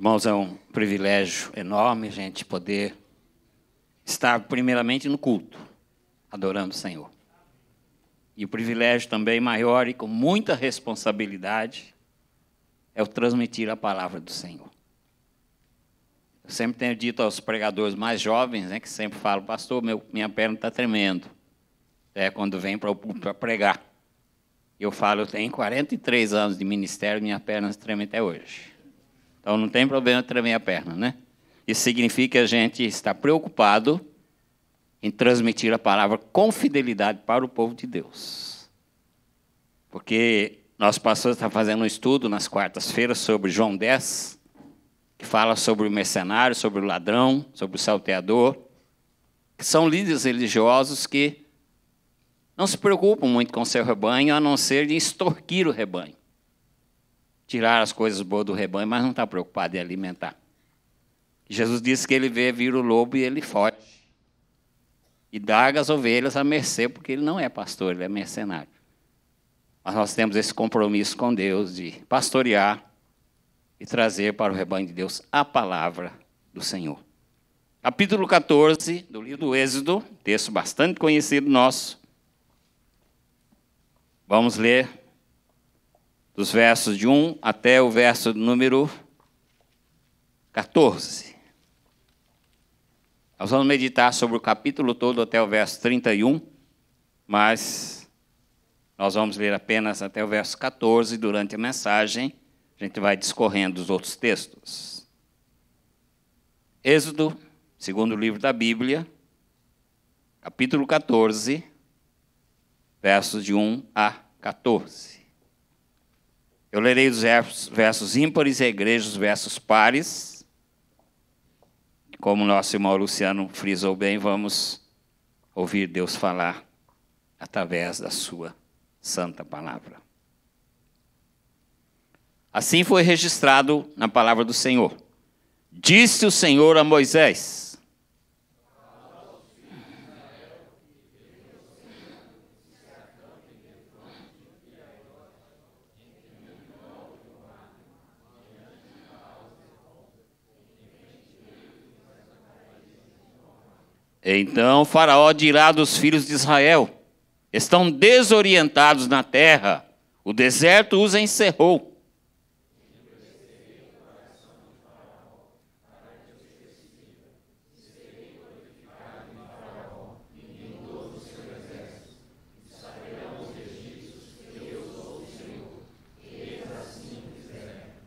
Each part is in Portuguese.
Irmãos, é um privilégio enorme a gente poder estar, primeiramente, no culto, adorando o Senhor. E o privilégio também maior e com muita responsabilidade é o transmitir a palavra do Senhor. Eu sempre tenho dito aos pregadores mais jovens, né, que sempre falam, pastor, meu, minha perna está tremendo. É quando vem para pregar. Eu falo, eu tenho 43 anos de ministério, minha perna treme até hoje. Então não tem problema tremer a perna, né? Isso significa que a gente está preocupado em transmitir a palavra com fidelidade para o povo de Deus. Porque nós pastor está fazendo um estudo nas quartas-feiras sobre João 10, que fala sobre o mercenário, sobre o ladrão, sobre o salteador, que são líderes religiosos que não se preocupam muito com seu rebanho, a não ser de extorquir o rebanho tirar as coisas boas do rebanho, mas não está preocupado em alimentar. Jesus disse que ele vê vir o lobo e ele foge. E dá as ovelhas à mercê, porque ele não é pastor, ele é mercenário. Mas nós temos esse compromisso com Deus de pastorear e trazer para o rebanho de Deus a palavra do Senhor. Capítulo 14 do livro do Êxodo, texto bastante conhecido nosso. Vamos ler dos versos de 1 até o verso número 14. Nós vamos meditar sobre o capítulo todo até o verso 31, mas nós vamos ler apenas até o verso 14 durante a mensagem. A gente vai discorrendo os outros textos. Êxodo, segundo livro da Bíblia, capítulo 14, versos de 1 a 14. Eu lerei os versos, ímpares e a igreja os versos pares. Como nosso irmão Luciano frisou bem, vamos ouvir Deus falar através da sua santa palavra. Assim foi registrado na palavra do Senhor. Disse o Senhor a Moisés: Então Faraó dirá dos filhos de Israel: estão desorientados na terra, o deserto os encerrou.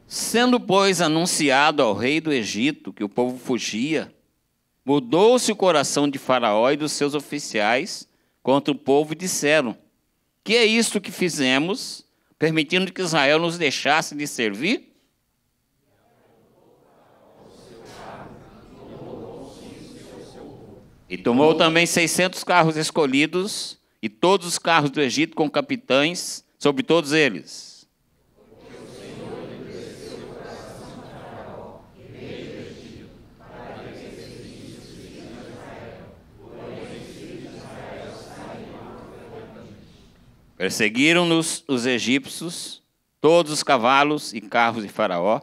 Sendo, pois, anunciado ao rei do Egito que o povo fugia, Mudou-se o coração de Faraó e dos seus oficiais contra o povo e disseram: Que é isto que fizemos, permitindo que Israel nos deixasse de servir? E tomou também 600 carros escolhidos e todos os carros do Egito com capitães sobre todos eles. Perseguiram-nos os egípcios, todos os cavalos e carros de Faraó,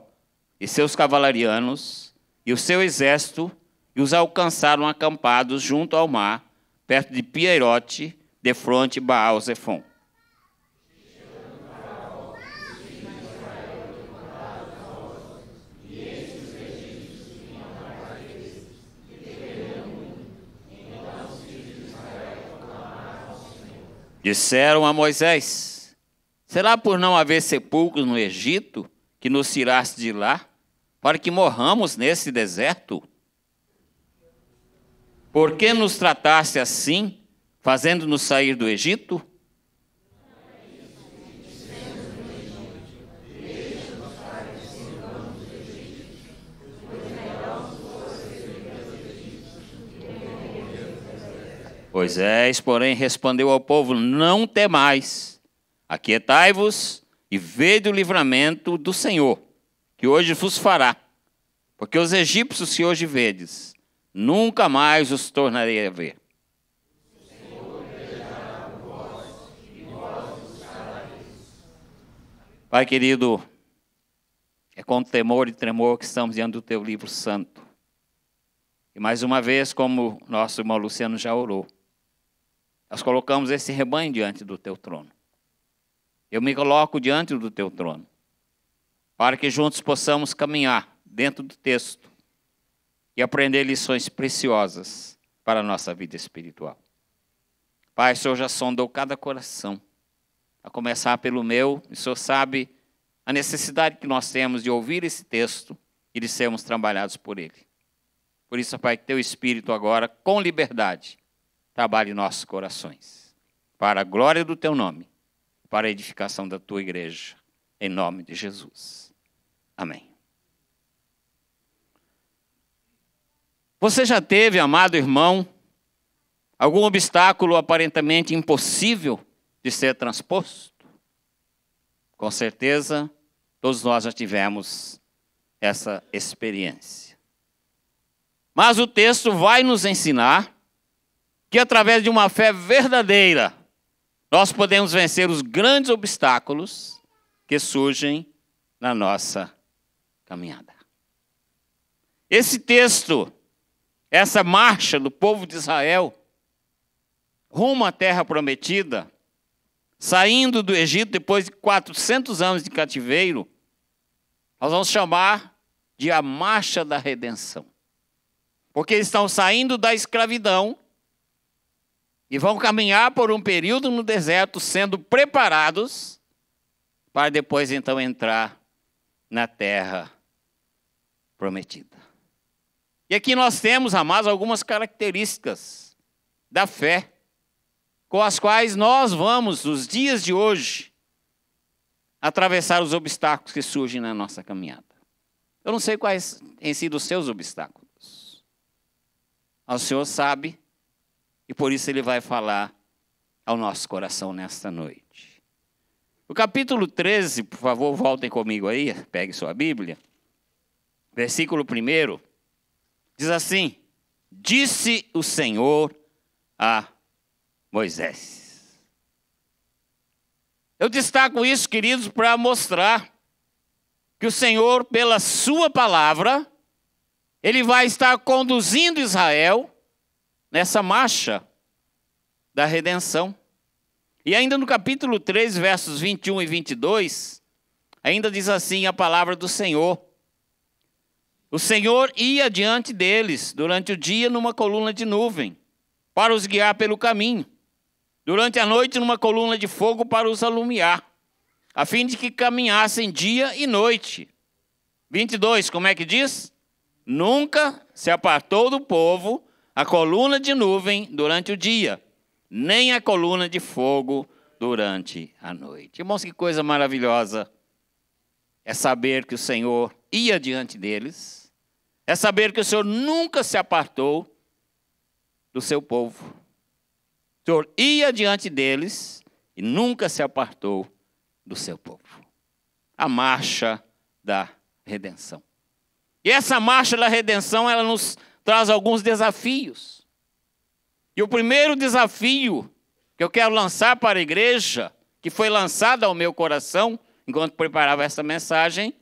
e seus cavalarianos, e o seu exército, e os alcançaram acampados junto ao mar, perto de Pierote, de fronte baal zephon Disseram a Moisés: Será por não haver sepulcros no Egito que nos tiraste de lá, para que morramos nesse deserto? Por que nos trataste assim, fazendo-nos sair do Egito? Moisés, porém, respondeu ao povo: Não temais, aquietai-vos e vede o livramento do Senhor, que hoje vos fará. Porque os egípcios que hoje vedes, nunca mais os tornarei a ver. Pai querido, é com temor e tremor que estamos diante do teu livro santo. E mais uma vez, como nosso irmão Luciano já orou, nós colocamos esse rebanho diante do teu trono. Eu me coloco diante do teu trono, para que juntos possamos caminhar dentro do texto e aprender lições preciosas para a nossa vida espiritual. Pai, o Senhor já sondou cada coração, a começar pelo meu, e o Senhor sabe a necessidade que nós temos de ouvir esse texto e de sermos trabalhados por ele. Por isso, Pai, que teu Espírito agora, com liberdade, trabalhe nossos corações, para a glória do teu nome, para a edificação da tua igreja, em nome de Jesus. Amém. Você já teve, amado irmão, algum obstáculo aparentemente impossível de ser transposto? Com certeza, todos nós já tivemos essa experiência. Mas o texto vai nos ensinar que através de uma fé verdadeira nós podemos vencer os grandes obstáculos que surgem na nossa caminhada. Esse texto, essa marcha do povo de Israel rumo à terra prometida, saindo do Egito depois de 400 anos de cativeiro, nós vamos chamar de a marcha da redenção. Porque eles estão saindo da escravidão e vão caminhar por um período no deserto, sendo preparados para depois então entrar na terra prometida. E aqui nós temos, amados, algumas características da fé com as quais nós vamos, nos dias de hoje, atravessar os obstáculos que surgem na nossa caminhada. Eu não sei quais têm sido os seus obstáculos. O Senhor sabe e por isso ele vai falar ao nosso coração nesta noite. O capítulo 13, por favor, voltem comigo aí, pegue sua Bíblia. Versículo 1 diz assim: Disse o Senhor a Moisés. Eu destaco isso, queridos, para mostrar que o Senhor, pela sua palavra, ele vai estar conduzindo Israel nessa marcha da redenção. E ainda no capítulo 3, versos 21 e 22, ainda diz assim a palavra do Senhor. O Senhor ia diante deles durante o dia numa coluna de nuvem, para os guiar pelo caminho. Durante a noite numa coluna de fogo para os alumiar, a fim de que caminhassem dia e noite. 22, como é que diz? Nunca se apartou do povo a coluna de nuvem durante o dia, nem a coluna de fogo durante a noite. Irmãos, que coisa maravilhosa é saber que o Senhor ia diante deles, é saber que o Senhor nunca se apartou do seu povo. O Senhor ia diante deles e nunca se apartou do seu povo. A marcha da redenção. E essa marcha da redenção, ela nos traz alguns desafios. E o primeiro desafio que eu quero lançar para a igreja, que foi lançado ao meu coração enquanto preparava essa mensagem,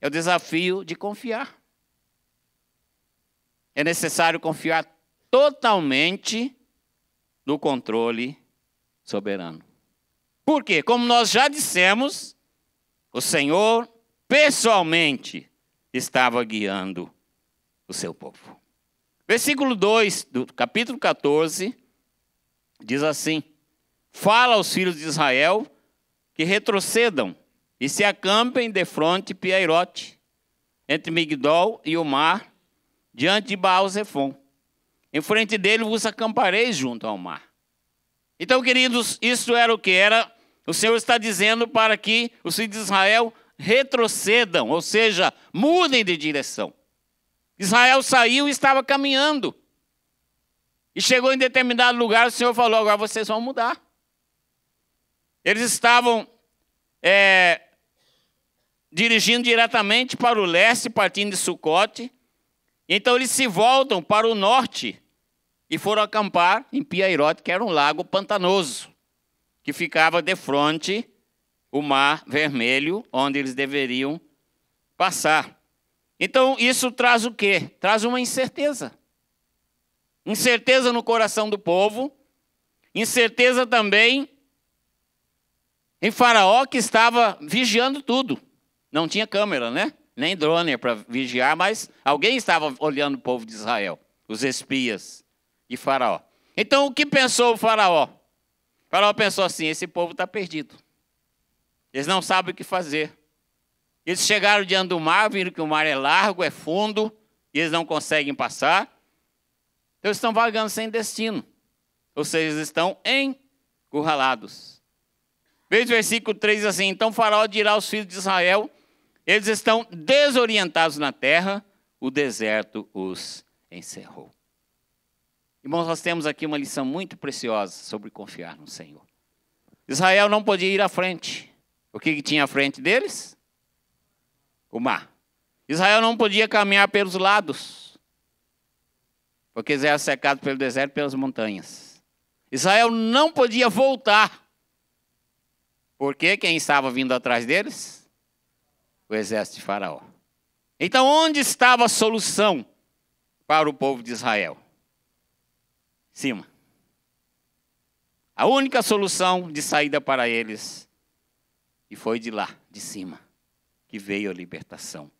é o desafio de confiar. É necessário confiar totalmente no controle soberano. Por quê? Como nós já dissemos, o Senhor pessoalmente estava guiando o seu povo. Versículo 2 do capítulo 14 diz assim: Fala aos filhos de Israel que retrocedam e se acampem de defronte Piairote, entre Migdol e o mar, diante de Baal-Zefon. Em frente dele vos acampareis junto ao mar. Então, queridos, isso era o que era. O Senhor está dizendo para que os filhos de Israel retrocedam, ou seja, mudem de direção. Israel saiu e estava caminhando. E chegou em determinado lugar, o Senhor falou: agora vocês vão mudar. Eles estavam é, dirigindo diretamente para o leste, partindo de Sucote. Então eles se voltam para o norte e foram acampar em Piairote, que era um lago pantanoso, que ficava de frente o mar vermelho, onde eles deveriam passar. Então, isso traz o quê? Traz uma incerteza. Incerteza no coração do povo, incerteza também em Faraó, que estava vigiando tudo. Não tinha câmera, né? Nem drone para vigiar, mas alguém estava olhando o povo de Israel, os espias de Faraó. Então, o que pensou o Faraó? O faraó pensou assim: esse povo está perdido. Eles não sabem o que fazer. Eles chegaram diante do mar, viram que o mar é largo, é fundo, e eles não conseguem passar. Então, eles estão vagando sem destino. Ou seja, eles estão encurralados. Veja o versículo 3 assim: Então Faraó dirá aos filhos de Israel: Eles estão desorientados na terra, o deserto os encerrou. Irmãos, nós temos aqui uma lição muito preciosa sobre confiar no Senhor. Israel não podia ir à frente. O que, que tinha à frente deles? o mar. Israel não podia caminhar pelos lados, porque era secado pelo deserto e pelas montanhas. Israel não podia voltar, porque quem estava vindo atrás deles? O exército de Faraó. Então, onde estava a solução para o povo de Israel? Cima. A única solução de saída para eles, e foi de lá, de cima que veio a libertação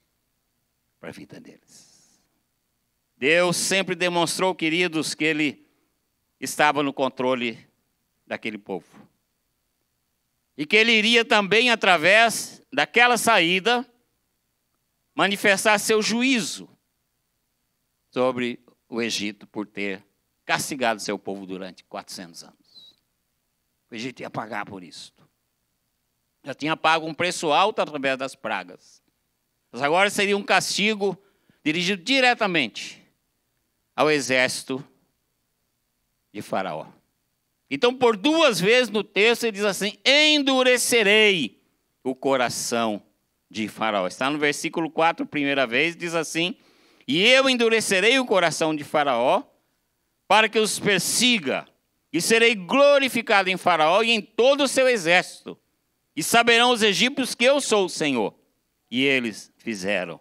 para a vida deles. Deus sempre demonstrou, queridos, que Ele estava no controle daquele povo. E que Ele iria também, através daquela saída, manifestar seu juízo sobre o Egito por ter castigado seu povo durante 400 anos. O Egito ia pagar por isso. Já tinha pago um preço alto através das pragas. Mas agora seria um castigo dirigido diretamente ao exército de Faraó. Então, por duas vezes no texto, ele diz assim: endurecerei o coração de Faraó. Está no versículo 4, primeira vez, diz assim: E eu endurecerei o coração de Faraó, para que os persiga, e serei glorificado em Faraó e em todo o seu exército, e saberão os egípcios que eu sou o Senhor. E eles fizeram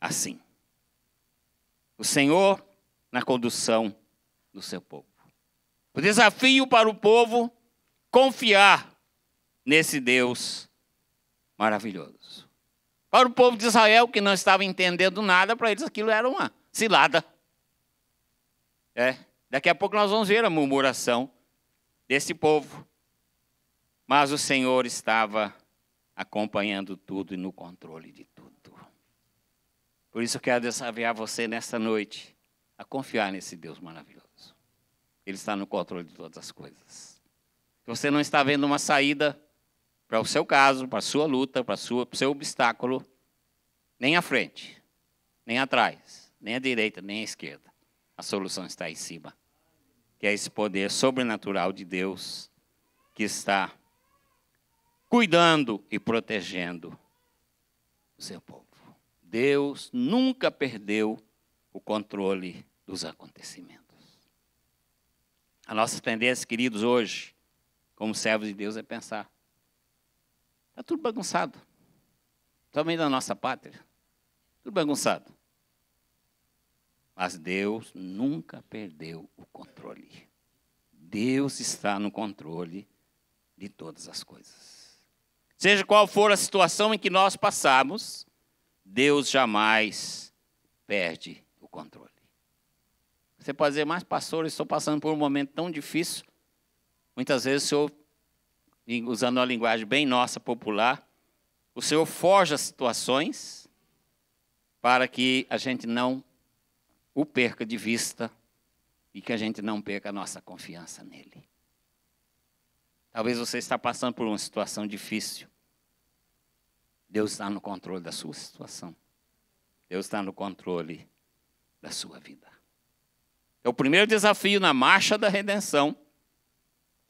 assim. O Senhor na condução do seu povo. O desafio para o povo confiar nesse Deus maravilhoso. Para o povo de Israel, que não estava entendendo nada, para eles aquilo era uma cilada. É. Daqui a pouco nós vamos ver a murmuração desse povo. Mas o Senhor estava acompanhando tudo e no controle de tudo. Por isso eu quero desafiar você nesta noite a confiar nesse Deus maravilhoso. Ele está no controle de todas as coisas. Se você não está vendo uma saída para o seu caso, para a sua luta, para, o seu obstáculo, nem à frente, nem atrás, nem à direita, nem à esquerda. A solução está em cima, que é esse poder sobrenatural de Deus que está cuidando e protegendo o seu povo. Deus nunca perdeu o controle dos acontecimentos. A nossa tendência, queridos, hoje, como servos de Deus, é pensar: está tudo bagunçado, também da nossa pátria, tudo bagunçado. Mas Deus nunca perdeu o controle. Deus está no controle de todas as coisas. Seja qual for a situação em que nós passamos, Deus jamais perde o controle. Você pode dizer, mas pastor, estou passando por um momento tão difícil. Muitas vezes o Senhor, usando uma linguagem bem nossa, popular, o Senhor forja situações para que a gente não o perca de vista e que a gente não perca a nossa confiança nele. Talvez você está passando por uma situação difícil. Deus está no controle da sua situação. Deus está no controle da sua vida. É o primeiro desafio na marcha da redenção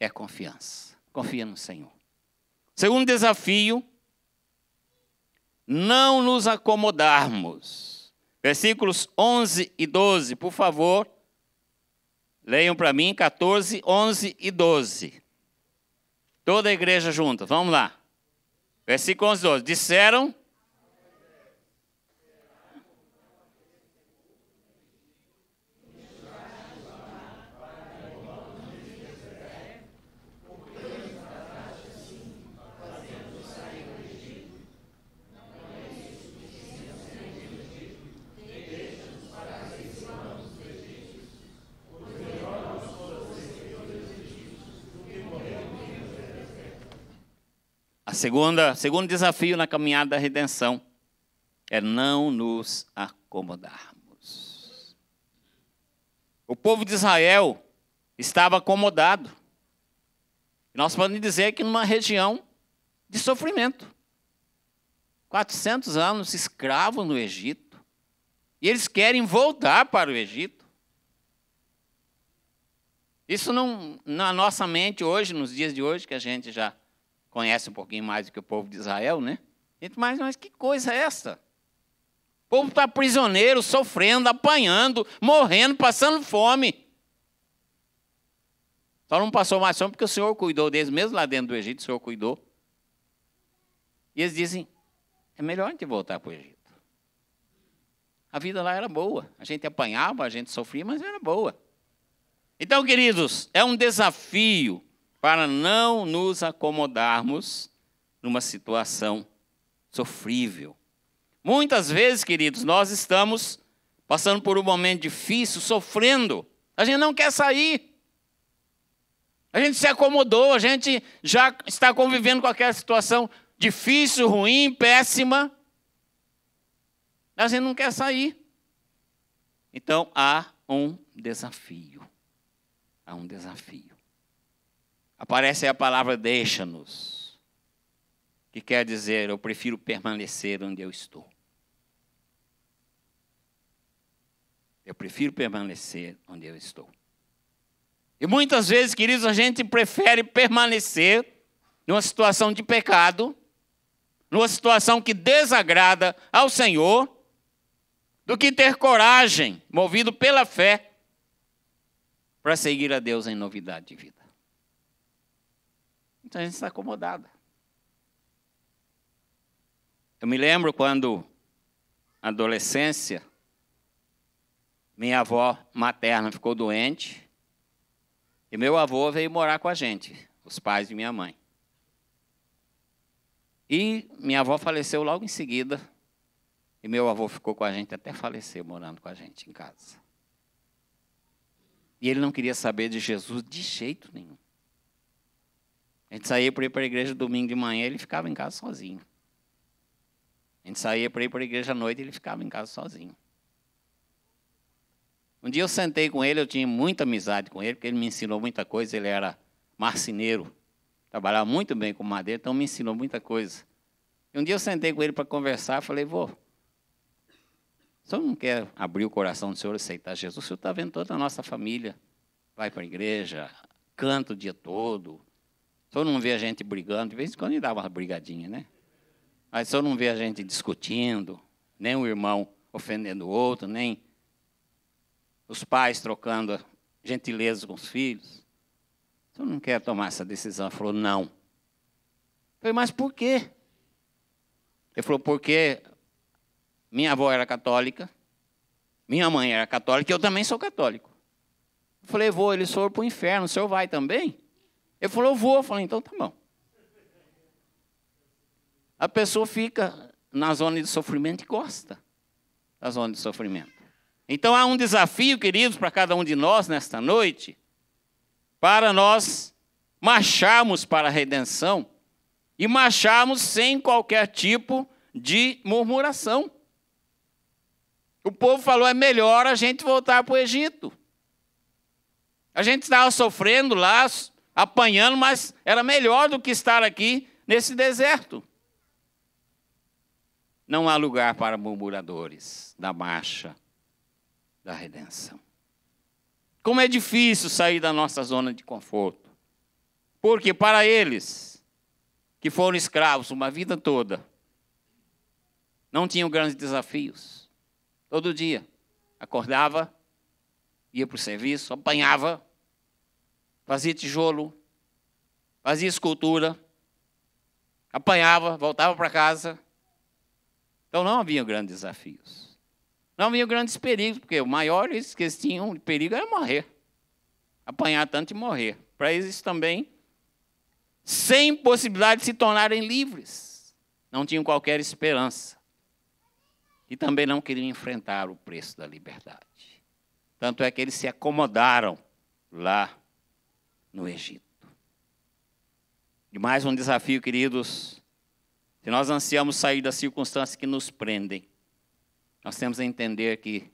é confiança. Confia no Senhor. Segundo desafio, não nos acomodarmos. Versículos 11 e 12, por favor. Leiam para mim 14, 11 e 12. Toda a igreja junta, vamos lá. Versículo 11, 12. Disseram segunda, segundo desafio na caminhada da redenção é não nos acomodarmos. O povo de Israel estava acomodado. Nós podemos dizer que numa região de sofrimento. 400 anos escravos no Egito. E eles querem voltar para o Egito. Isso não, na nossa mente hoje, nos dias de hoje, que a gente já conhece um pouquinho mais do que o povo de Israel, né? Mas, mas que coisa é essa? O povo está prisioneiro, sofrendo, apanhando, morrendo, passando fome. Só não passou mais fome porque o Senhor cuidou deles, mesmo lá dentro do Egito, o Senhor cuidou. E eles dizem: é melhor a gente voltar para o Egito. A vida lá era boa. A gente apanhava, a gente sofria, mas era boa. Então, queridos, é um desafio para não nos acomodarmos numa situação sofrível. Muitas vezes, queridos, nós estamos passando por um momento difícil, sofrendo. A gente não quer sair. A gente se acomodou, a gente já está convivendo com aquela situação difícil, ruim, péssima. A gente não quer sair. Então há um desafio. Há um desafio. Aparece aí a palavra deixa-nos, que quer dizer eu prefiro permanecer onde eu estou. Eu prefiro permanecer onde eu estou. E muitas vezes, queridos, a gente prefere permanecer numa situação de pecado, numa situação que desagrada ao Senhor, do que ter coragem, movido pela fé, para seguir a Deus em novidade de vida. Então a gente está acomodada. Eu me lembro quando, adolescência, minha avó materna ficou doente e meu avô veio morar com a gente, os pais de minha mãe. E minha avó faleceu logo em seguida e meu avô ficou com a gente até falecer, morando com a gente em casa. E ele não queria saber de Jesus de jeito nenhum. A gente saía para ir para a igreja domingo de manhã, ele ficava em casa sozinho. A gente saía para ir para a igreja à noite, ele ficava em casa sozinho. Um dia eu sentei com ele, eu tinha muita amizade com ele, porque ele me ensinou muita coisa, ele era marceneiro, trabalhava muito bem com madeira, então me ensinou muita coisa. E um dia eu sentei com ele para conversar, falei, vô, o senhor não quer abrir o coração do senhor e aceitar Jesus? O senhor está vendo toda a nossa família, vai para a igreja, canta o dia todo, se eu não ver a gente brigando, de vez em quando ele dava uma brigadinha, né? Mas se eu não ver a gente discutindo, nem o irmão ofendendo o outro, nem os pais trocando gentilezas com os filhos, se eu não quer tomar essa decisão, ele falou, não. Eu falei, mas por quê? Ele falou, porque minha avó era católica, minha mãe era católica, eu também sou católico. Eu falei, vou, ele foram para o inferno, o senhor vai também? Ele falou, eu vou. Eu falei, então tá bom. A pessoa fica na zona de sofrimento e gosta da zona de sofrimento. Então há um desafio, queridos, para cada um de nós nesta noite, para nós marcharmos para a redenção e marcharmos sem qualquer tipo de murmuração. O povo falou: é melhor a gente voltar para o Egito. A gente estava sofrendo lá, apanhando, mas era melhor do que estar aqui nesse deserto. Não há lugar para murmuradores da marcha da redenção. Como é difícil sair da nossa zona de conforto. Porque para eles, que foram escravos uma vida toda, não tinham grandes desafios. Todo dia acordava, ia para o serviço, apanhava, fazia tijolo, fazia escultura, apanhava, voltava para casa. Então não havia grandes desafios. Não havia grandes perigos, porque o maior que eles tinham de perigo era morrer. Apanhar tanto e morrer. Para eles também, sem possibilidade de se tornarem livres. Não tinham qualquer esperança. E também não queriam enfrentar o preço da liberdade. Tanto é que eles se acomodaram lá no Egito. E mais um desafio, queridos. Se nós ansiamos sair das circunstâncias que nos prendem, nós temos a entender que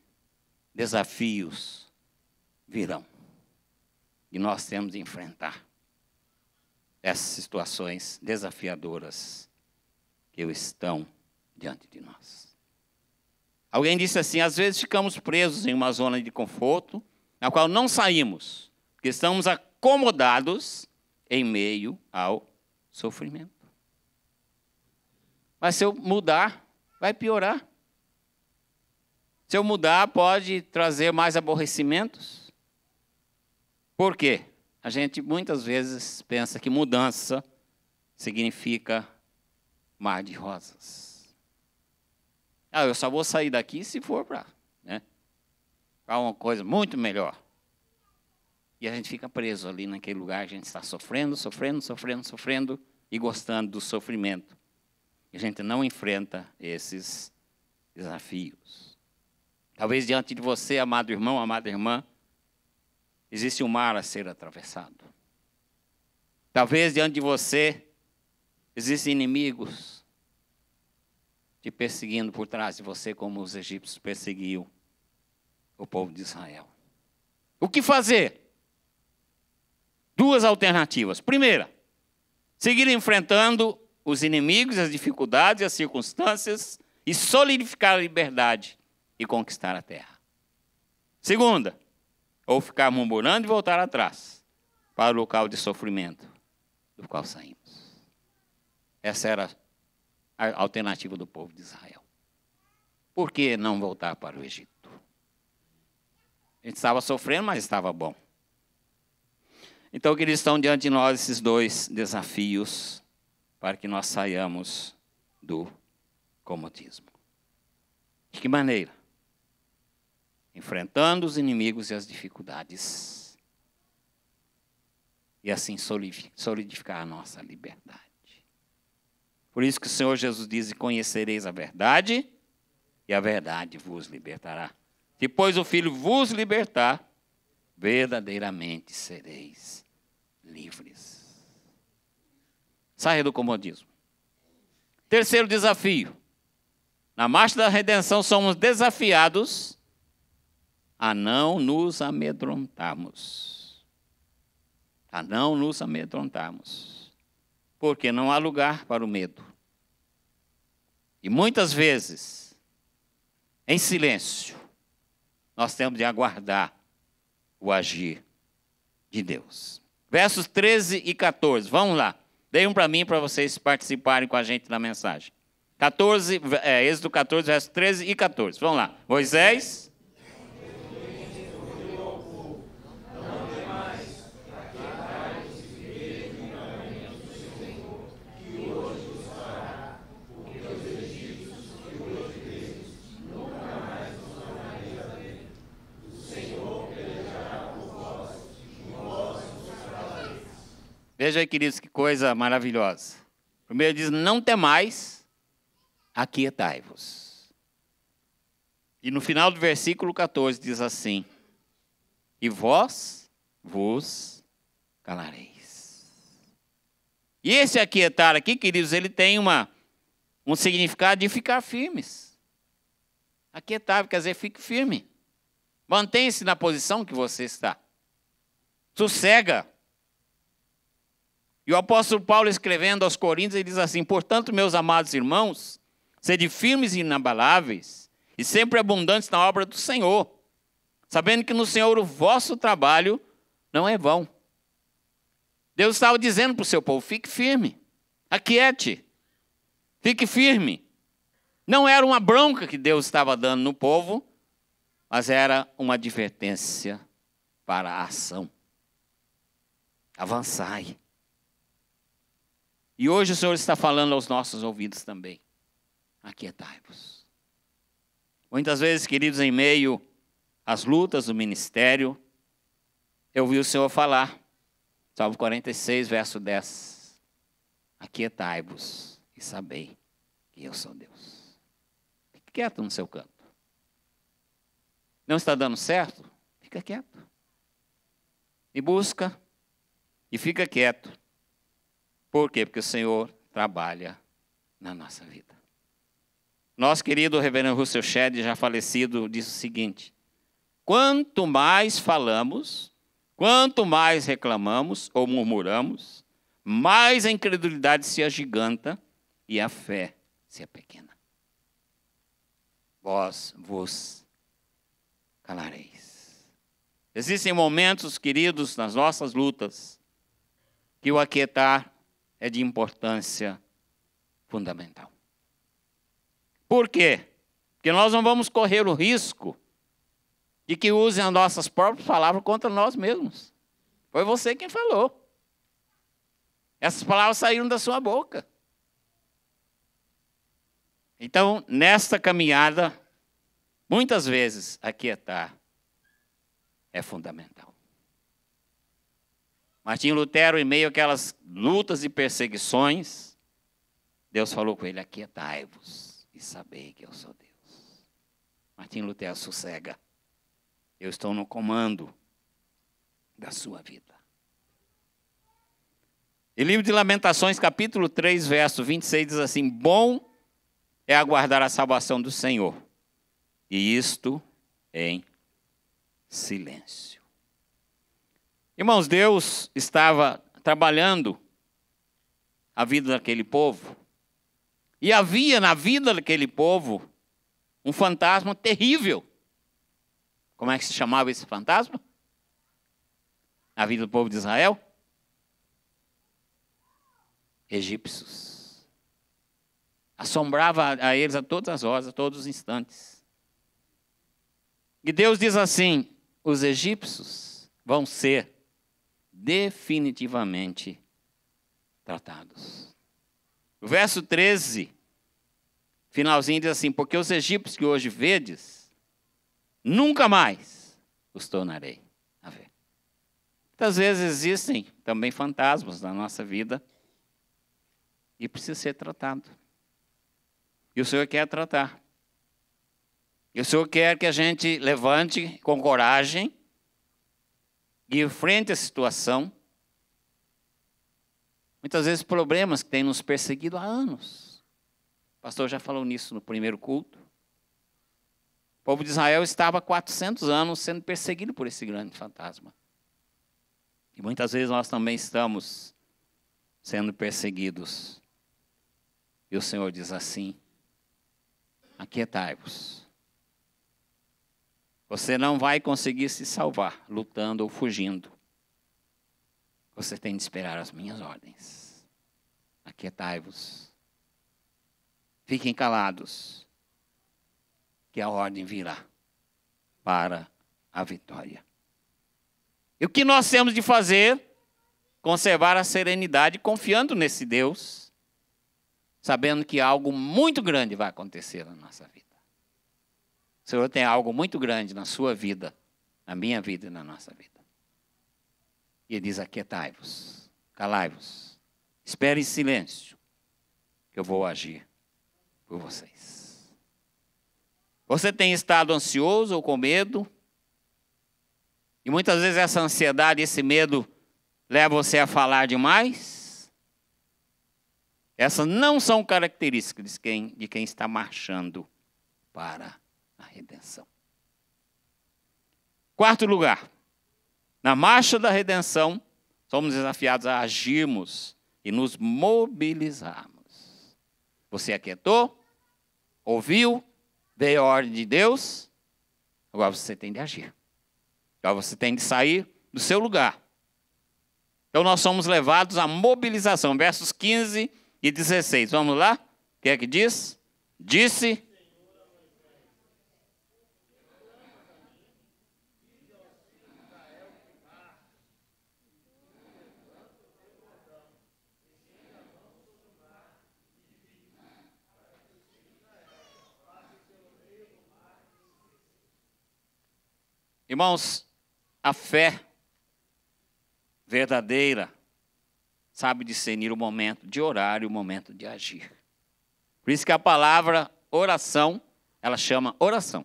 desafios virão. E nós temos de enfrentar essas situações desafiadoras que estão diante de nós. Alguém disse assim: às vezes ficamos presos em uma zona de conforto, na qual não saímos, porque estamos acomodados em meio ao sofrimento. Mas se eu mudar, vai piorar. Se eu mudar, pode trazer mais aborrecimentos. Por quê? A gente muitas vezes pensa que mudança significa mar de rosas. Ah, eu só vou sair daqui se for para né, uma coisa muito melhor. E a gente fica preso ali naquele lugar, a gente está sofrendo, sofrendo, sofrendo, sofrendo e gostando do sofrimento. E a gente não enfrenta esses desafios. Talvez diante de você, amado irmão, amada irmã, existe um mar a ser atravessado. Talvez diante de você existem inimigos te perseguindo por trás de você, como os egípcios perseguiam o povo de Israel. O que fazer? Duas alternativas. Primeira, seguir enfrentando os inimigos, as dificuldades e as circunstâncias e solidificar a liberdade e conquistar a terra. Segunda, ou ficar murmurando e voltar atrás para o local de sofrimento do qual saímos. Essa era a alternativa do povo de Israel. Por que não voltar para o Egito? A gente estava sofrendo, mas estava bom. Então, queridos, estão diante de nós esses dois desafios para que nós saiamos do comodismo. De que maneira? Enfrentando os inimigos e as dificuldades. E assim solidificar a nossa liberdade. Por isso que o Senhor Jesus diz: Conhecereis a verdade, e a verdade vos libertará. Depois o Filho vos libertar, verdadeiramente sereis livres. Saia do comodismo. Terceiro desafio. Na marcha da redenção somos desafiados a não nos amedrontarmos. A não nos amedrontarmos. Porque não há lugar para o medo. E muitas vezes, em silêncio, nós temos de aguardar o agir de Deus. Versos 13 e 14. Vamos lá. Dei um para mim para vocês participarem com a gente na mensagem. 14, é, Êxodo 14, versos 13 e 14. Vamos lá. Moisés Veja aí, queridos, que coisa maravilhosa. Primeiro diz: Não temais, aquietai-vos. E no final do versículo 14 diz assim: E vós vos calareis. E esse aquietar aqui, queridos, ele tem uma, um significado de ficar firmes. Aquietar quer dizer fique firme. Mantenha-se na posição que você está. Sossega e o apóstolo Paulo, escrevendo aos Coríntios, ele diz assim: Portanto, meus amados irmãos, sede firmes e inabaláveis, e sempre abundantes na obra do Senhor, sabendo que no Senhor o vosso trabalho não é vão. Deus estava dizendo para o seu povo: fique firme, aquiete, fique firme. Não era uma bronca que Deus estava dando no povo, mas era uma advertência para a ação. Avançai. E hoje o Senhor está falando aos nossos ouvidos também. Aquietai-vos. Muitas vezes, queridos, em meio às lutas do ministério, eu vi o Senhor falar. Salmo 46, verso 10. Aquietai-vos e sabei que eu sou Deus. Fique quieto no seu canto. Não está dando certo? Fica quieto. E busca. E fica quieto. Por quê? Porque o Senhor trabalha na nossa vida. Nosso querido reverendo Russell Shedd, já falecido, disse o seguinte: quanto mais falamos, quanto mais reclamamos ou murmuramos, mais a incredulidade se agiganta e a fé se pequena. Vós vos calareis. Existem momentos, queridos, nas nossas lutas, que o aquietar é de importância fundamental. Por quê? Porque nós não vamos correr o risco de que usem as nossas próprias palavras contra nós mesmos. Foi você quem falou. Essas palavras saíram da sua boca. Então, nesta caminhada, muitas vezes, aquietar é, tá. é fundamental. Martinho Lutero, em meio àquelas lutas e perseguições, Deus falou com ele: Aquietai-vos e sabei que eu sou Deus. Martinho Lutero, sossega. Eu estou no comando da sua vida. Em livro de Lamentações, capítulo 3, verso 26, diz assim: Bom é aguardar a salvação do Senhor, e isto em silêncio. Irmãos, Deus estava trabalhando a vida daquele povo. E havia na vida daquele povo um fantasma terrível. Como é que se chamava esse fantasma? Na vida do povo de Israel? Egípcios. Assombrava a eles a todas as horas, a todos os instantes. E Deus diz assim: os egípcios vão ser definitivamente tratados. O verso 13, finalzinho, diz assim: Porque os egípcios que hoje vedes, nunca mais os tornarei a ver. Muitas vezes existem também fantasmas na nossa vida e precisa ser tratado. E o Senhor quer tratar. E o Senhor quer que a gente levante com coragem e enfrente a situação. Muitas vezes problemas que têm nos perseguido há anos. O pastor já falou nisso no primeiro culto. O povo de Israel estava há 400 anos sendo perseguido por esse grande fantasma. E muitas vezes nós também estamos sendo perseguidos. E o Senhor diz assim: Aquietai-vos é você não vai conseguir se salvar lutando ou fugindo. Você tem de esperar as minhas ordens. Aquietai-vos. Fiquem calados, que a ordem virá para a vitória. E o que nós temos de fazer? Conservar a serenidade, confiando nesse Deus, sabendo que algo muito grande vai acontecer na nossa vida. O Senhor tem algo muito grande na sua vida, na minha vida e na nossa vida. E ele diz: Aquietai-vos, calai-vos, espere em silêncio, que eu vou agir por vocês. Você tem estado ansioso ou com medo? E muitas vezes essa ansiedade, esse medo, leva você a falar demais? Essas não são características de quem, de quem está marchando para redenção. Quarto lugar, na marcha da redenção, somos desafiados a agirmos e nos mobilizarmos. Você aquietou, ouviu, veio a ordem de Deus, agora você tem de agir. Agora você tem de sair do seu lugar. Então nós somos levados à mobilização. Versos 15 e 16. Vamos lá? O que é que diz? Disse Irmãos, a fé verdadeira sabe discernir o momento de orar e o momento de agir. Por isso que a palavra oração, ela chama oração.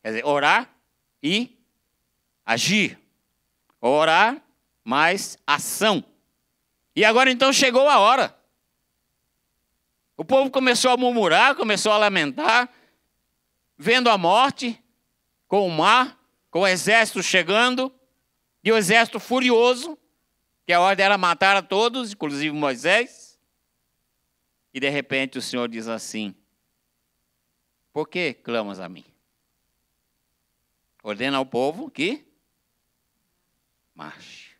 Quer dizer, orar e agir. Orar mais ação. E agora então chegou a hora. O povo começou a murmurar, começou a lamentar, vendo a morte com o mar, com o exército chegando, e o exército furioso, que a ordem era matar a todos, inclusive Moisés. E de repente o Senhor diz assim: Por que clamas a mim? Ordena ao povo que marche.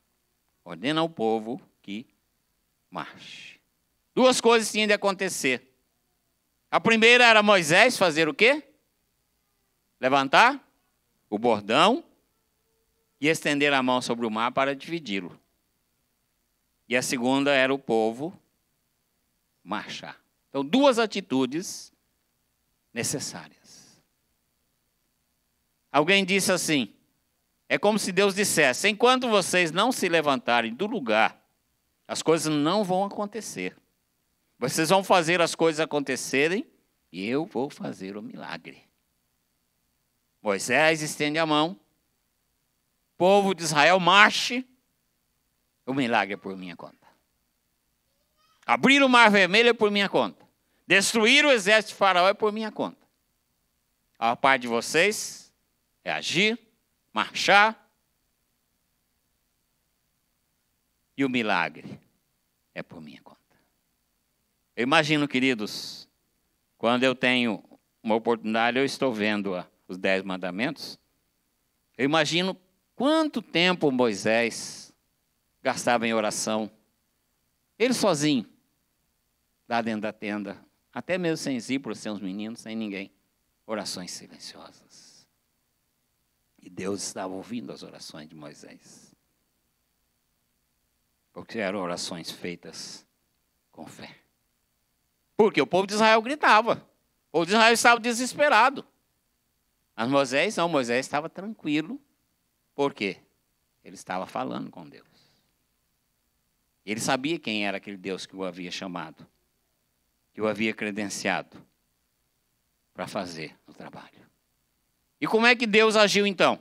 Ordena ao povo que marche. Duas coisas tinham de acontecer. A primeira era Moisés fazer o quê? Levantar o bordão e estender a mão sobre o mar para dividi-lo. E a segunda era o povo marchar. Então, duas atitudes necessárias. Alguém disse assim: é como se Deus dissesse: enquanto vocês não se levantarem do lugar, as coisas não vão acontecer. Vocês vão fazer as coisas acontecerem e eu vou fazer o milagre. Moisés estende a mão, povo de Israel marche, o milagre é por minha conta. Abrir o mar vermelho é por minha conta. Destruir o exército de faraó é por minha conta. A parte de vocês é agir, marchar. E o milagre é por minha conta. Eu imagino, queridos, quando eu tenho uma oportunidade, eu estou vendo-a os Dez Mandamentos, eu imagino quanto tempo Moisés gastava em oração, ele sozinho, lá dentro da tenda, até mesmo sem Zípolis, sem os meninos, sem ninguém. Orações silenciosas. E Deus estava ouvindo as orações de Moisés. Porque eram orações feitas com fé. Porque o povo de Israel gritava. O povo de Israel estava desesperado. Mas Moisés não, Moisés estava tranquilo. Por quê? Ele estava falando com Deus. Ele sabia quem era aquele Deus que o havia chamado, que o havia credenciado para fazer o trabalho. E como é que Deus agiu então?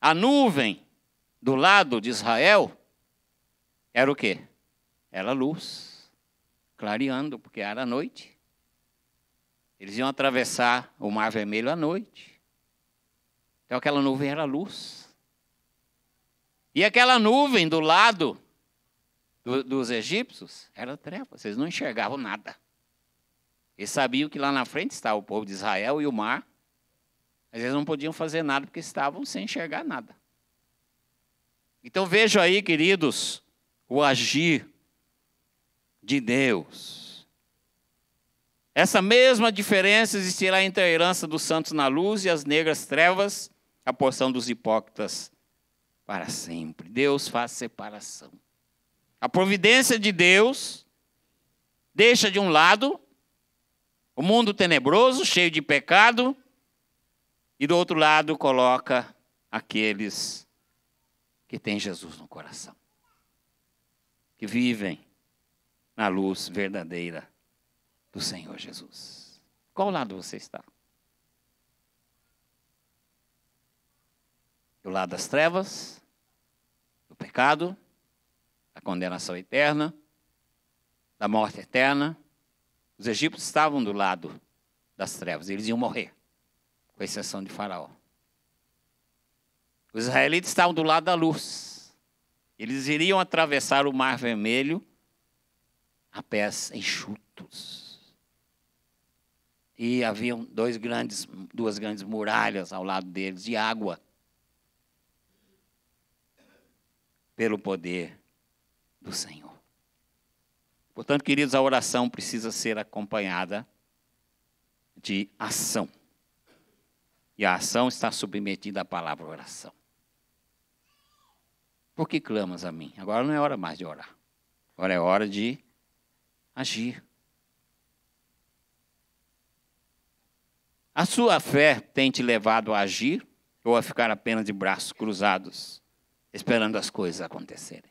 A nuvem do lado de Israel era o quê? Era luz, clareando, porque era noite. Eles iam atravessar o Mar Vermelho à noite. Então aquela nuvem era luz. E aquela nuvem do lado do, dos egípcios era trevas, eles não enxergavam nada. Eles sabiam que lá na frente estava o povo de Israel e o mar, mas eles não podiam fazer nada porque estavam sem enxergar nada. Então vejo aí, queridos, o agir de Deus. Essa mesma diferença existirá entre a herança dos santos na luz e as negras trevas, a porção dos hipócritas para sempre. Deus faz separação. A providência de Deus deixa de um lado o mundo tenebroso, cheio de pecado, e do outro lado coloca aqueles que têm Jesus no coração, que vivem na luz verdadeira do Senhor Jesus. Qual lado você está? Do lado das trevas, do pecado, da condenação eterna, da morte eterna. Os egípcios estavam do lado das trevas, eles iam morrer, com exceção de Faraó. Os israelitas estavam do lado da luz. Eles iriam atravessar o Mar Vermelho a pés enxuto e haviam dois grandes, duas grandes muralhas ao lado deles de água. Pelo poder do Senhor. Portanto, queridos, a oração precisa ser acompanhada de ação. E a ação está submetida à palavra oração. Por que clamas a mim? Agora não é hora mais de orar. Agora é hora de agir. A sua fé tem te levado a agir ou a ficar apenas de braços cruzados, esperando as coisas acontecerem?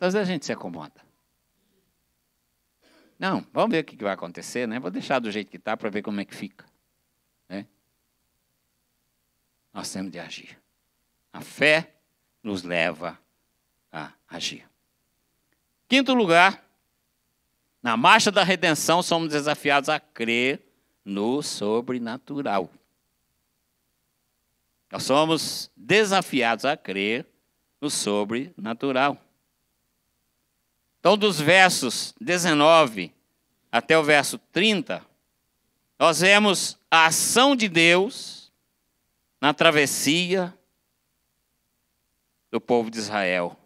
Às vezes a gente se acomoda. Não, vamos ver o que vai acontecer, né? Vou deixar do jeito que está para ver como é que fica. Né? Nós temos de agir. A fé nos leva a agir. Quinto lugar, na marcha da redenção somos desafiados a crer no sobrenatural. Nós somos desafiados a crer no sobrenatural. Então, dos versos 19 até o verso 30, nós vemos a ação de Deus na travessia do povo de Israel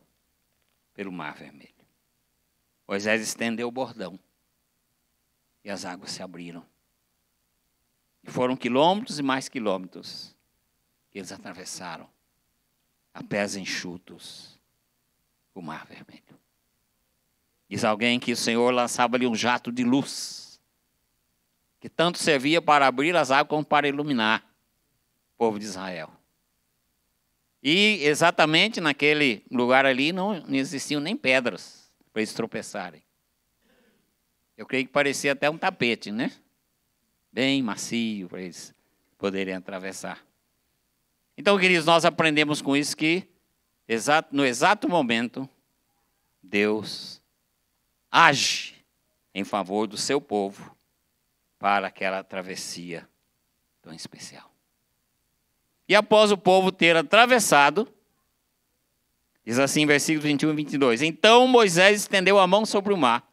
pelo Mar Vermelho. Moisés estendeu o bordão e as águas se abriram. Foram quilômetros e mais quilômetros que eles atravessaram a pés enxutos o mar vermelho. Diz alguém que o Senhor lançava-lhe um jato de luz, que tanto servia para abrir as águas como para iluminar o povo de Israel. E exatamente naquele lugar ali não, não existiam nem pedras para eles tropeçarem. Eu creio que parecia até um tapete, né? bem macio para eles poderem atravessar. Então, queridos, nós aprendemos com isso que no exato momento Deus age em favor do seu povo para aquela travessia tão especial. E após o povo ter atravessado, diz assim, versículos 21 e 22: Então Moisés estendeu a mão sobre o mar,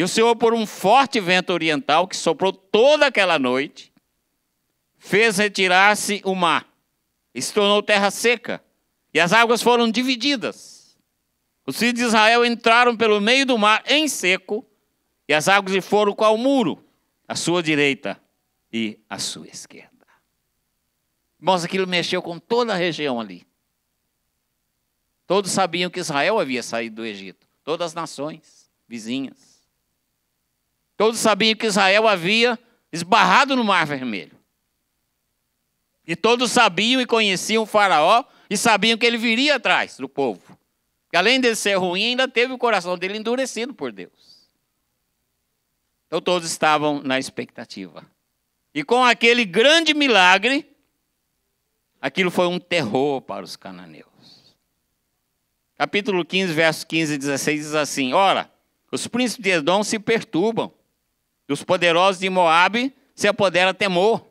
e o Senhor, por um forte vento oriental que soprou toda aquela noite, fez retirar-se o mar e se tornou terra seca. E as águas foram divididas. Os filhos de Israel entraram pelo meio do mar em seco, e as águas lhe foram o muro, à sua direita e à sua esquerda. Irmãos, aquilo mexeu com toda a região ali. Todos sabiam que Israel havia saído do Egito, todas as nações vizinhas. Todos sabiam que Israel havia esbarrado no Mar Vermelho. E todos sabiam e conheciam o Faraó e sabiam que ele viria atrás do povo. Que além de ser ruim, ainda teve o coração dele endurecido por Deus. Então todos estavam na expectativa. E com aquele grande milagre, aquilo foi um terror para os cananeus. Capítulo 15, verso 15 e 16 diz assim: Ora, os príncipes de Edom se perturbam dos poderosos de Moabe se apodera temor.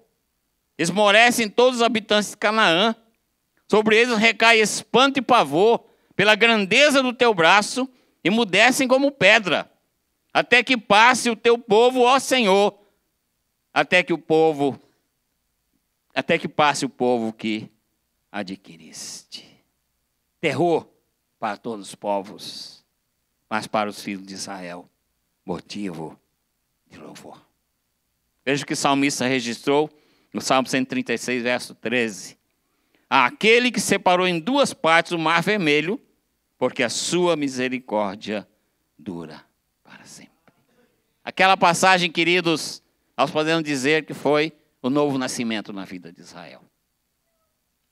Esmorecem todos os habitantes de Canaã. Sobre eles recai espanto e pavor pela grandeza do teu braço e mudecem como pedra, até que passe o teu povo, ó Senhor, até que o povo até que passe o povo que adquiriste. Terror para todos os povos, mas para os filhos de Israel, motivo de louvor. Veja o que o salmista registrou no Salmo 136, verso 13. Aquele que separou em duas partes o mar vermelho, porque a sua misericórdia dura para sempre. Aquela passagem, queridos, nós podemos dizer que foi o novo nascimento na vida de Israel.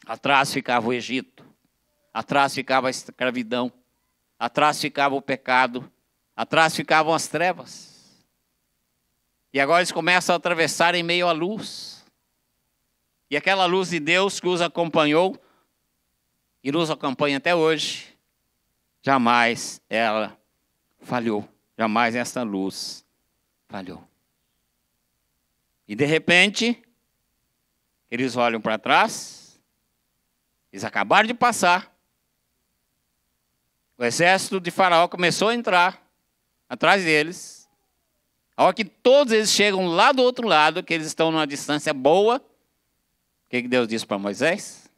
Atrás ficava o Egito, atrás ficava a escravidão, atrás ficava o pecado, atrás ficavam as trevas. E agora eles começam a atravessar em meio à luz. E aquela luz de Deus que os acompanhou e nos acompanha até hoje, jamais ela falhou. Jamais essa luz falhou. E de repente, eles olham para trás, eles acabaram de passar. O exército de Faraó começou a entrar atrás deles. A hora que todos eles chegam lá do outro lado, que eles estão numa distância boa, o que, Deus disse para Moisés?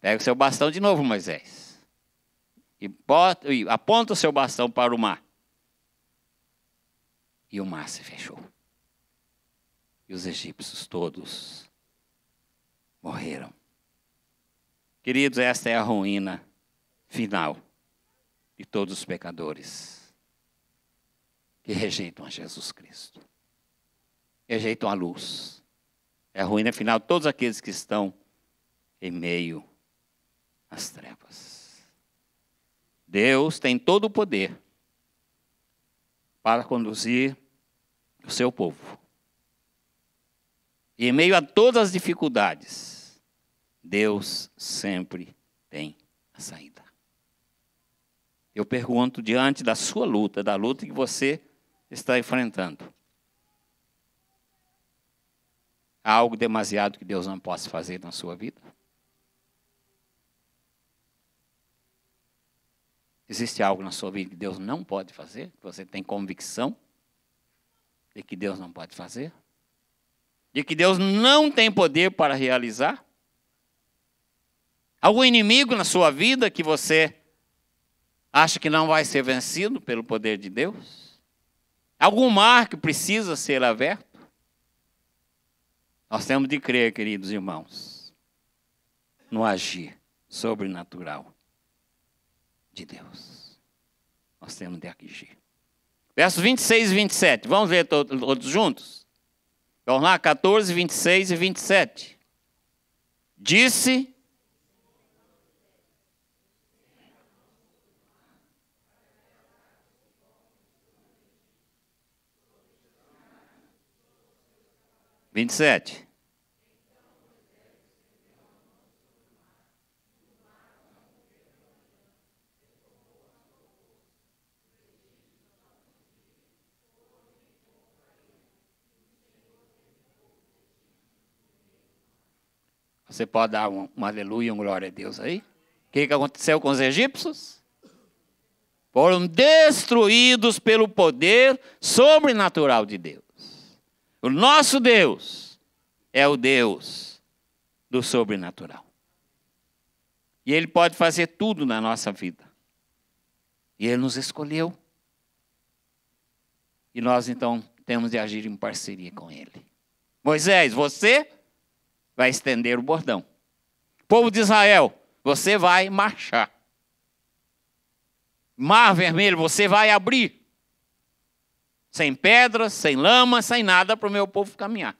Pega o seu bastão de novo, Moisés. E, bota, e aponta o seu bastão para o mar. E o mar se fechou. E os egípcios todos morreram. Queridos, esta é a ruína final de todos os pecadores que rejeitam a Jesus Cristo, rejeitam a luz. É a ruína né? final de todos aqueles que estão em meio às trevas. Deus tem todo o poder para conduzir o seu povo. E em meio a todas as dificuldades, Deus sempre tem a saída. Eu pergunto diante da sua luta, da luta que você está enfrentando. Há algo demasiado que Deus não possa fazer na sua vida? Existe algo na sua vida que Deus não pode fazer? Que você tem convicção de que Deus não pode fazer? De que Deus não tem poder para realizar? Algum inimigo na sua vida que você acha que não vai ser vencido pelo poder de Deus? Algum mar que precisa ser aberto? Nós temos de crer, queridos irmãos, no agir sobrenatural de Deus. Nós temos de agir. Versos 26 e 27. Vamos ler todos juntos? Vamos lá, 14, 26 e 27. Disse 27. Você pode dar um, um aleluia, um glória a Deus aí? O que, que aconteceu com os egípcios? Foram destruídos pelo poder sobrenatural de Deus. O nosso Deus é o Deus do sobrenatural. E Ele pode fazer tudo na nossa vida. E Ele nos escolheu. E nós então temos de agir em parceria com Ele. Moisés, você vai estender o bordão. Povo de Israel, você vai marchar. Mar Vermelho, você vai abrir sem pedras, sem lama, sem nada para o meu povo caminhar.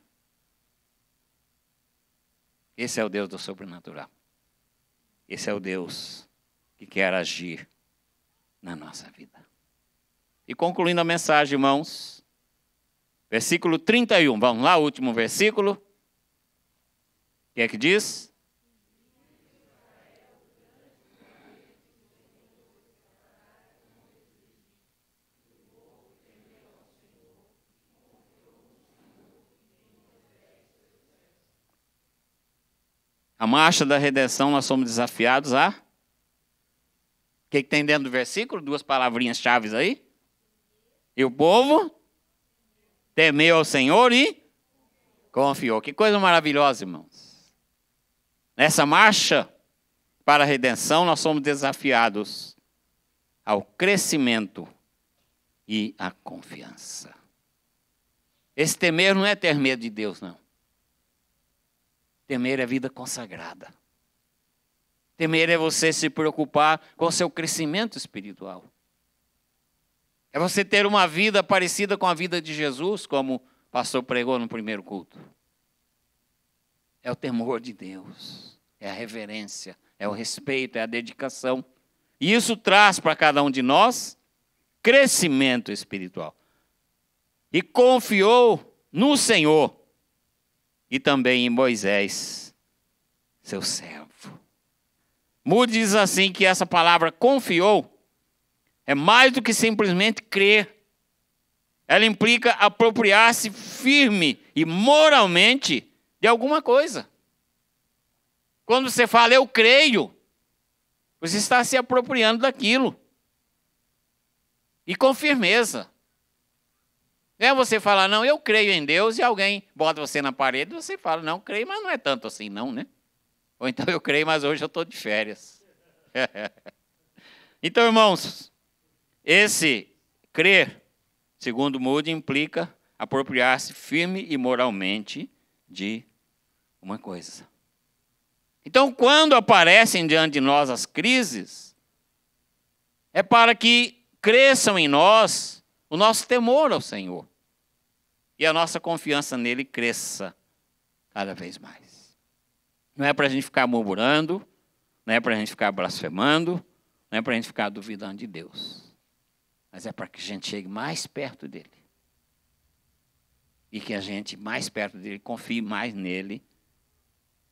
Esse é o Deus do sobrenatural. Esse é o Deus que quer agir na nossa vida. E concluindo a mensagem, irmãos, versículo 31, vamos lá, último versículo. O que é que diz? A marcha da redenção, nós somos desafiados a. O que, que tem dentro do versículo? Duas palavrinhas chaves aí. E o povo temeu ao Senhor e confiou. Que coisa maravilhosa, irmãos. Nessa marcha para a redenção, nós somos desafiados ao crescimento e à confiança. Esse temer não é ter medo de Deus, não. Temer é vida consagrada. Temer é você se preocupar com o seu crescimento espiritual. É você ter uma vida parecida com a vida de Jesus, como o pastor pregou no primeiro culto. É o temor de Deus, é a reverência, é o respeito, é a dedicação. E isso traz para cada um de nós crescimento espiritual. E confiou no Senhor e também em Moisés, seu servo. Mude diz assim que essa palavra confiou é mais do que simplesmente crer. Ela implica apropriar-se firme e moralmente de alguma coisa. Quando você fala eu creio, você está se apropriando daquilo. E com firmeza. É você falar, não, eu creio em Deus, e alguém bota você na parede, você fala, não, creio, mas não é tanto assim, não, né? Ou então eu creio, mas hoje eu estou de férias. então, irmãos, esse crer, segundo Moody, implica apropriar-se firme e moralmente de uma coisa. Então, quando aparecem diante de nós as crises, é para que cresçam em nós o nosso temor ao Senhor e a nossa confiança nele cresça cada vez mais. Não é para a gente ficar murmurando, não é para a gente ficar blasfemando, não é para a gente ficar duvidando de Deus, mas é para que a gente chegue mais perto dele e que a gente, mais perto dele, confie mais nele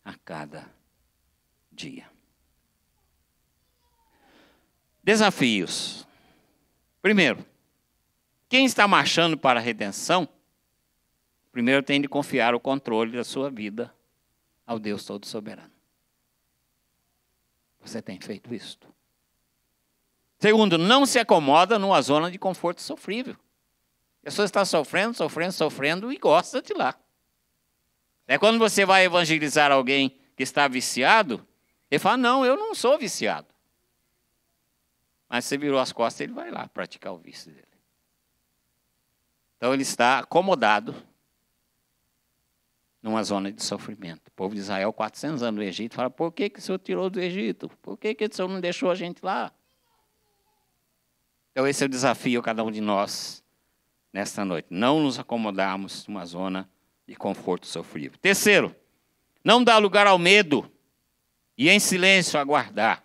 a cada dia. Desafios. Primeiro, quem está marchando para a redenção, primeiro tem de confiar o controle da sua vida ao Deus Todo Soberano. Você tem feito isto? Segundo, não se acomoda numa zona de conforto sofrível. A pessoa está sofrendo, sofrendo, sofrendo e gosta de lá. É quando você vai evangelizar alguém que está viciado, ele fala: Não, eu não sou viciado. Mas você virou as costas, ele vai lá praticar o vício dele. Então ele está acomodado numa zona de sofrimento. O povo de Israel, 400 anos no Egito, fala: por que, que o Senhor tirou do Egito? Por que, que o Senhor não deixou a gente lá? Então, esse é o desafio a cada um de nós nesta noite. Não nos acomodarmos numa zona de conforto sofrível. Terceiro, não dar lugar ao medo e em silêncio aguardar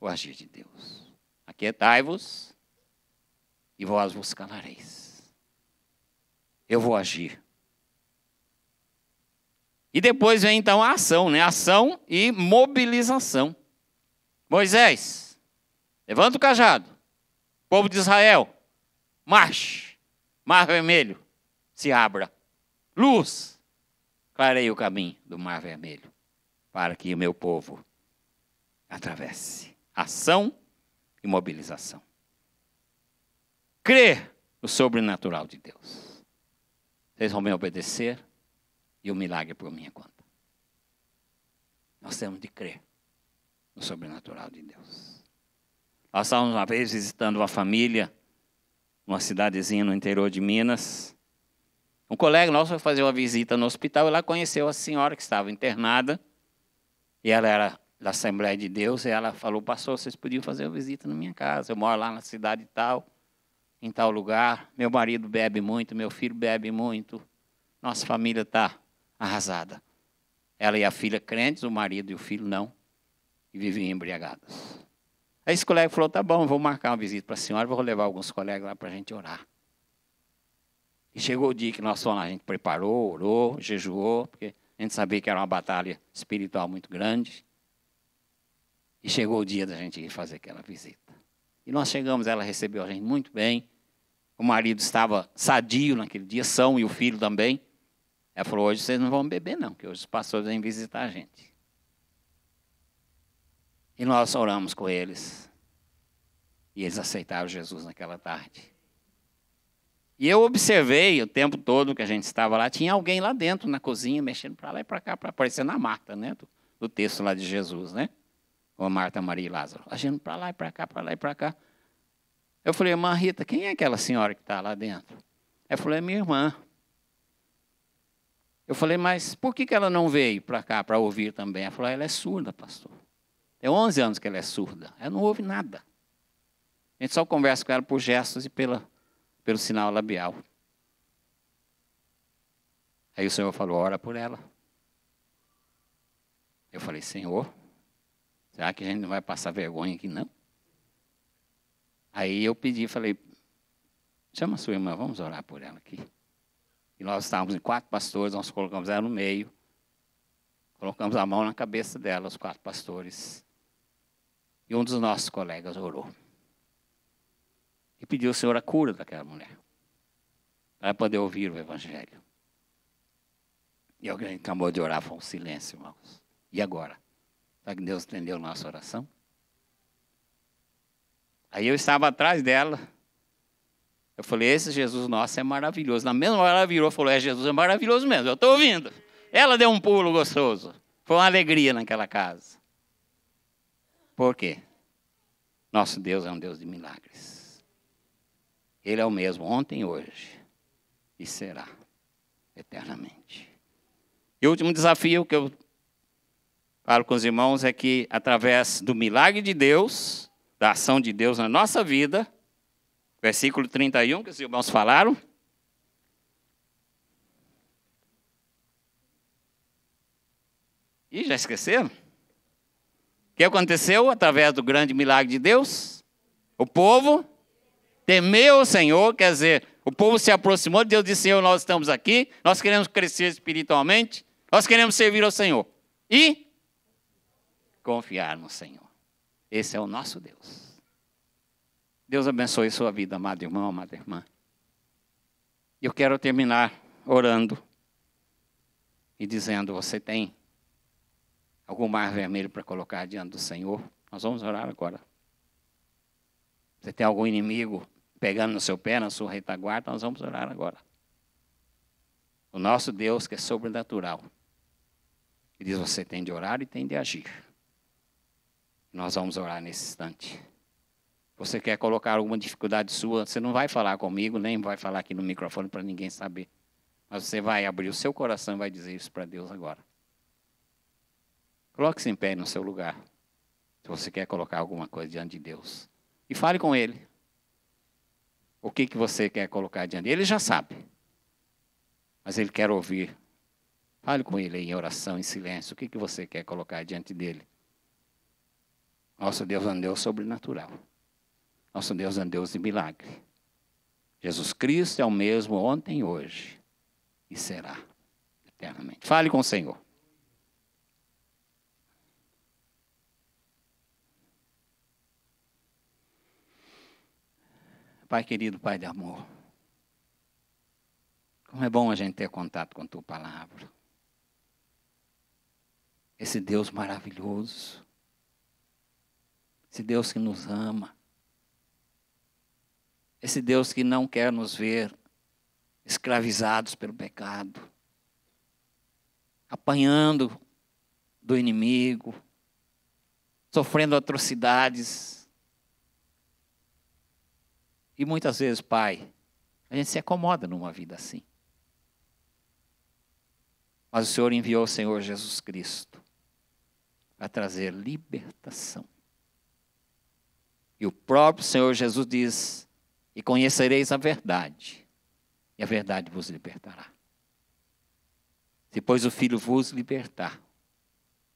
o agir de Deus. Aquietai-vos e vós vos calareis eu vou agir. E depois vem então a ação, né? Ação e mobilização. Moisés, levanta o cajado. povo de Israel, marche. Mar vermelho, se abra. Luz, clarei o caminho do mar vermelho para que o meu povo atravesse. Ação e mobilização. Crer no sobrenatural de Deus. Vocês vão me obedecer e o milagre é por minha conta. Nós temos de crer no sobrenatural de Deus. Nós estávamos uma vez visitando uma família, uma cidadezinha no interior de Minas. Um colega nosso foi fazer uma visita no hospital e lá conheceu a senhora que estava internada. E ela era da Assembleia de Deus e ela falou: Pastor, vocês podiam fazer uma visita na minha casa. Eu moro lá na cidade e tal em tal lugar, meu marido bebe muito, meu filho bebe muito, nossa família está arrasada. Ela e a filha crentes, o marido e o filho não, e vivem embriagados. Aí esse colega falou: tá bom, vou marcar uma visita para a senhora, vou levar alguns colegas lá para a gente orar. E chegou o dia que nós fomos lá, a gente preparou, orou, jejuou, porque a gente sabia que era uma batalha espiritual muito grande. E chegou o dia da gente ir fazer aquela visita. E nós chegamos, ela recebeu a gente muito bem, o marido estava sadio naquele dia, são e o filho também. Ela falou: hoje vocês não vão beber, não, que hoje os pastores vêm visitar a gente. E nós oramos com eles. E eles aceitaram Jesus naquela tarde. E eu observei o tempo todo que a gente estava lá, tinha alguém lá dentro na cozinha, mexendo para lá e para cá, para aparecer na Marta, né? Do, do, texto lá de Jesus, né? Com a Marta, Maria e Lázaro. Agindo para lá e para cá, para lá e para cá. Eu falei, irmã Rita, quem é aquela senhora que está lá dentro? Ela falou, é minha irmã. Eu falei, mas por que, que ela não veio para cá para ouvir também? Ela falou, ela é surda, pastor. Tem 11 anos que ela é surda. Ela não ouve nada. A gente só conversa com ela por gestos e pela, pelo sinal labial. Aí o Senhor falou, ora por ela. Eu falei, Senhor, será que a gente não vai passar vergonha aqui, não? Aí eu pedi, falei, chama sua irmã, vamos orar por ela aqui. E nós estávamos em quatro pastores, nós colocamos ela no meio, colocamos a mão na cabeça dela, os quatro pastores. E um dos nossos colegas orou. E pediu ao Senhor a cura daquela mulher, para poder ouvir o Evangelho. E alguém acabou de orar, foi um silêncio, irmãos. E agora? Será que Deus entendeu nossa oração? Aí eu estava atrás dela. Eu falei, esse Jesus nosso é maravilhoso. Na mesma hora ela virou e falou, é, Jesus é maravilhoso mesmo, eu estou ouvindo. Ela deu um pulo gostoso. Foi uma alegria naquela casa. Por quê? Nosso Deus é um Deus de milagres. Ele é o mesmo ontem, hoje e será eternamente. E o último desafio que eu falo com os irmãos é que, através do milagre de Deus, da ação de Deus na nossa vida, versículo 31, que os irmãos falaram. E já esqueceram? O que aconteceu através do grande milagre de Deus? O povo temeu o Senhor, quer dizer, o povo se aproximou, Deus disse: Senhor, nós estamos aqui, nós queremos crescer espiritualmente, nós queremos servir ao Senhor. E confiar no Senhor. Esse é o nosso Deus. Deus abençoe sua vida, amado irmão, amada irmã. Eu quero terminar orando e dizendo: você tem algum mar vermelho para colocar diante do Senhor? Nós vamos orar agora. Você tem algum inimigo pegando no seu pé, na sua retaguarda? Nós vamos orar agora. O nosso Deus que é sobrenatural. Ele diz: você tem de orar e tem de agir. Nós vamos orar nesse instante. Você quer colocar alguma dificuldade sua, você não vai falar comigo, nem vai falar aqui no microfone para ninguém saber. Mas você vai abrir o seu coração e vai dizer isso para Deus agora. Coloque-se em pé no seu lugar. Se você quer colocar alguma coisa diante de Deus. E fale com Ele. O que, que você quer colocar diante dele? Ele já sabe. Mas Ele quer ouvir. Fale com Ele em oração, em silêncio. O que, que você quer colocar diante dele? Nosso Deus é um Deus sobrenatural. Nosso Deus é um Deus de milagre. Jesus Cristo é o mesmo ontem, hoje e será eternamente. Fale com o Senhor. Pai querido, Pai de amor, como é bom a gente ter contato com a Tua palavra. Esse Deus maravilhoso, esse Deus que nos ama. Esse Deus que não quer nos ver escravizados pelo pecado, apanhando do inimigo, sofrendo atrocidades. E muitas vezes, pai, a gente se acomoda numa vida assim. Mas o Senhor enviou o Senhor Jesus Cristo para trazer libertação. E o próprio Senhor Jesus diz: E conhecereis a verdade, e a verdade vos libertará. Depois o Filho vos libertar,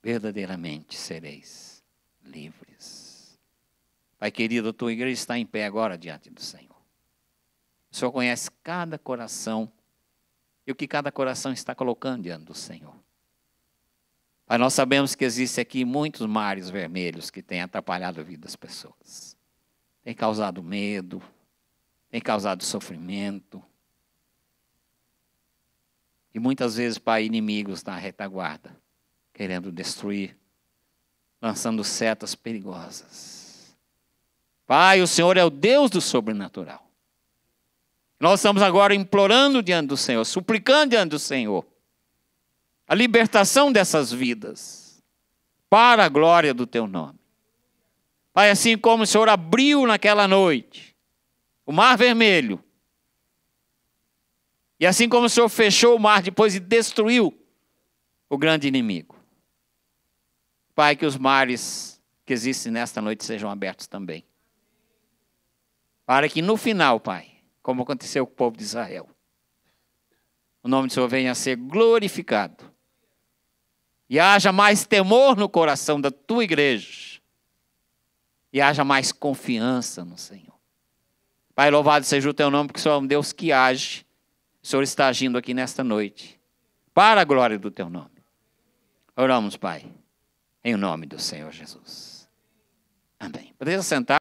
verdadeiramente sereis livres. Pai querido, a tua igreja está em pé agora diante do Senhor. O Senhor conhece cada coração e o que cada coração está colocando diante do Senhor. Pai, nós sabemos que existe aqui muitos mares vermelhos que têm atrapalhado a vida das pessoas tem causado medo, tem causado sofrimento. E muitas vezes pai inimigos na retaguarda, querendo destruir, lançando setas perigosas. Pai, o Senhor é o Deus do sobrenatural. Nós estamos agora implorando diante do Senhor, suplicando diante do Senhor a libertação dessas vidas, para a glória do teu nome. Pai, assim como o Senhor abriu naquela noite o mar vermelho, e assim como o Senhor fechou o mar depois e destruiu o grande inimigo. Pai, que os mares que existem nesta noite sejam abertos também. Para que no final, Pai, como aconteceu com o povo de Israel, o nome do Senhor venha a ser glorificado. E haja mais temor no coração da tua igreja e haja mais confiança no Senhor. Pai, louvado seja o teu nome, porque o Senhor é um Deus que age. O Senhor está agindo aqui nesta noite. Para a glória do teu nome. Oramos, Pai, em nome do Senhor Jesus. Amém. podemos sentar.